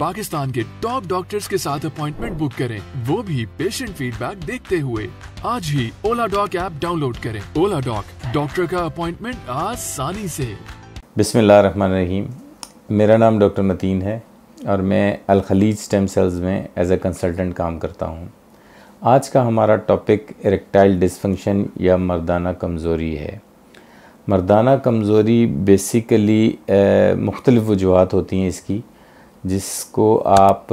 पाकिस्तान के top doctors के साथ अपॉइंटमेंट बुक करें वो भी पेशेंट फीडबैक देखते हुए आज ही ओला डॉक ऐप डाउनलोड करें ओला डॉक डॉक्टर का अपॉइंटमेंट आसानी से बिस्मिल्लाम मेरा नाम डॉक्टर मतीन है और मैं अल खलीज स्टेम सेल्स में एज ए कंसल्टेंट काम करता हूँ आज का हमारा टॉपिक इरेक्टाइल डिसफंक्शन या मर्दाना कमज़ोरी है मर्दाना कमज़ोरी बेसिकली मुख्तलिफ़ वजूहत होती हैं इसकी जिसको आप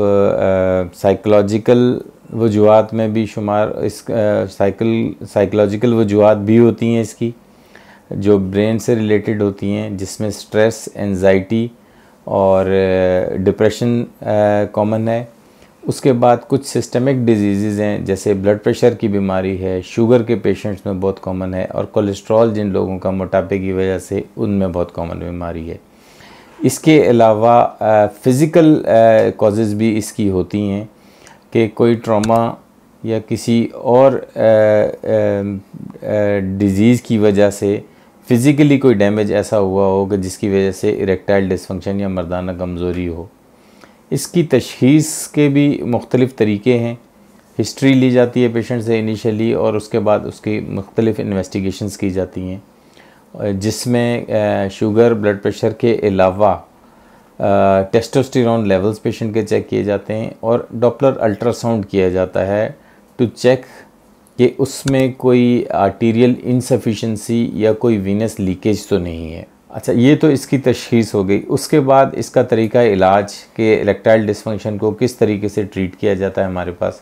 साइकोलॉजिकल वजूहत में भी शुमार इस साइकिल साइकोलॉजिकल वजूहत भी होती हैं इसकी जो ब्रेन से रिलेटेड होती हैं जिसमें स्ट्रेस एनजाइटी और डिप्रेशन कॉमन है उसके बाद कुछ सिस्टमिक डिजीज़ हैं जैसे ब्लड प्रेशर की बीमारी है शुगर के पेशेंट्स में बहुत कॉमन है और कोलेस्ट्रॉल जिन लोगों का मोटापे की वजह से उनमें बहुत कॉमन बीमारी है इसके अलावा फ़िज़िकल कॉजेज़ भी इसकी होती हैं कि कोई ट्रॉमा या किसी और डिज़ीज़ की वजह से फ़िज़िकली कोई डैमेज ऐसा हुआ हो कि जिसकी वजह से इरेक्टाइल डिसफंक्शन या मर्दाना कमज़ोरी हो इसकी तशखीस के भी मुख्तलिफ़ तरीके हैं हिस्ट्री ली जाती है पेशेंट से इनिशियली और उसके बाद उसकी मुख्तलिफ़ इन्वेस्टिगेशंस की जाती हैं जिसमें शुगर ब्लड प्रेशर के अलावा टेस्टोस्टेरोन लेवल्स पेशेंट के चेक किए जाते हैं और डॉपलर अल्ट्रासाउंड किया जाता है टू चेक कि उसमें कोई आर्टीरियल इनसफिशेंसी या कोई वीनस लीकेज तो नहीं है अच्छा ये तो इसकी तशखीस हो गई उसके बाद इसका तरीका इलाज के इलेक्ट्राइल डिसफंक्शन को किस तरीके से ट्रीट किया जाता है हमारे पास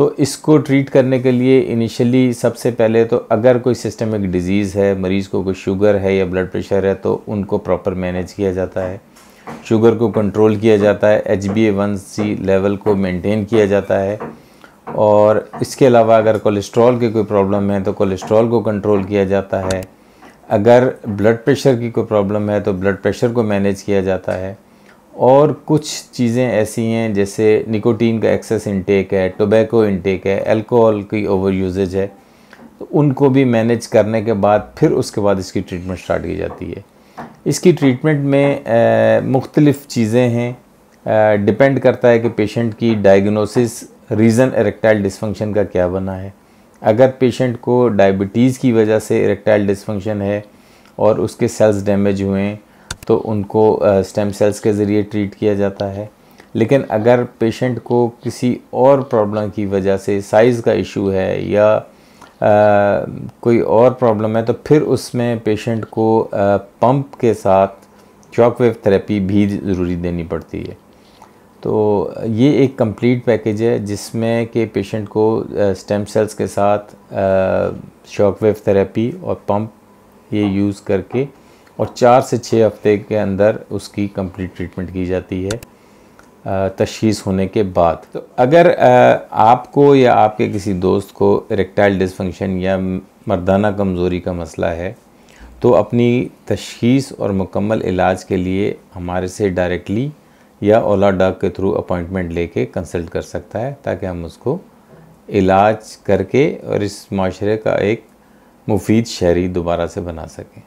तो इसको ट्रीट करने के लिए इनिशियली सबसे पहले तो अगर कोई सिस्टमिक डिजीज़ है मरीज़ को कोई शुगर है या ब्लड प्रेशर है तो उनको प्रॉपर मैनेज किया जाता है शुगर को कंट्रोल किया जाता है H B A one C level को मेंटेन किया जाता है और इसके अलावा अगर कोलेस्ट्रॉल की कोई प्रॉब्लम है तो कोलेस्ट्रॉल को कंट्रोल किया जाता है अगर ब्लड प्रेशर की कोई प्रॉब्लम है तो ब्लड प्रेशर को मैनेज किया जाता है और कुछ चीज़ें ऐसी हैं जैसे निकोटीन का एक्सेस इनटेक है टोबैको इनटेक है अल्कोहल की ओवर यूजेज है तो उनको भी मैनेज करने के बाद फिर उसके बाद इसकी ट्रीटमेंट स्टार्ट की जाती है इसकी ट्रीटमेंट में मुख्तलिफ़ चीज़ें हैं डिपेंड करता है कि पेशेंट की डायग्नोसिस रीज़न इरेक्टाइल डिसफंक्शन का क्या बना है अगर पेशेंट को डायबिटीज़ की वजह से इरेक्टाइल डिसफंक्शन है और उसके सेल्स डैमेज हुए हैं तो उनको स्टेम सेल्स के ज़रिए ट्रीट किया जाता है लेकिन अगर पेशेंट को किसी और प्रॉब्लम की वजह से साइज़ का इशू है या आ, कोई और प्रॉब्लम है तो फिर उसमें पेशेंट को आ, पंप के साथ शॉक वेव थेरेपी भी ज़रूरी देनी पड़ती है तो ये एक कंप्लीट पैकेज है जिसमें कि पेशेंट को स्टेम सेल्स के साथ शॉक वेव थेरेपी और पंप ये यूज़ करके और चार से छः हफ्ते के अंदर उसकी कंप्लीट ट्रीटमेंट की जाती है तशीस होने के बाद तो अगर आपको या आपके किसी दोस्त को इरेक्टाइल डिसफंक्शन या मर्दाना कमज़ोरी का मसला है तो अपनी तशीस और मुकम्मल इलाज के लिए हमारे से डायरेक्टली या ओला डॉग के थ्रू अपॉइंटमेंट लेके कंसल्ट कर सकता है ताकि हम उसको इलाज करके और इस माशरे का एक मुफीद शहरी दोबारा से बना सकें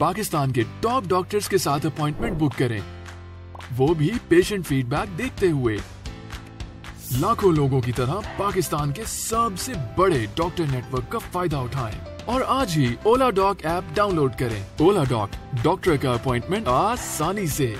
पाकिस्तान के टॉप डॉक्टर्स के साथ अपॉइंटमेंट बुक करें वो भी पेशेंट फीडबैक देखते हुए लाखों लोगों की तरह पाकिस्तान के सबसे बड़े डॉक्टर नेटवर्क का फायदा उठाएं और आज ही ओला डॉक ऐप डाउनलोड करें ओला डॉक डॉक्टर का अपॉइंटमेंट आसानी से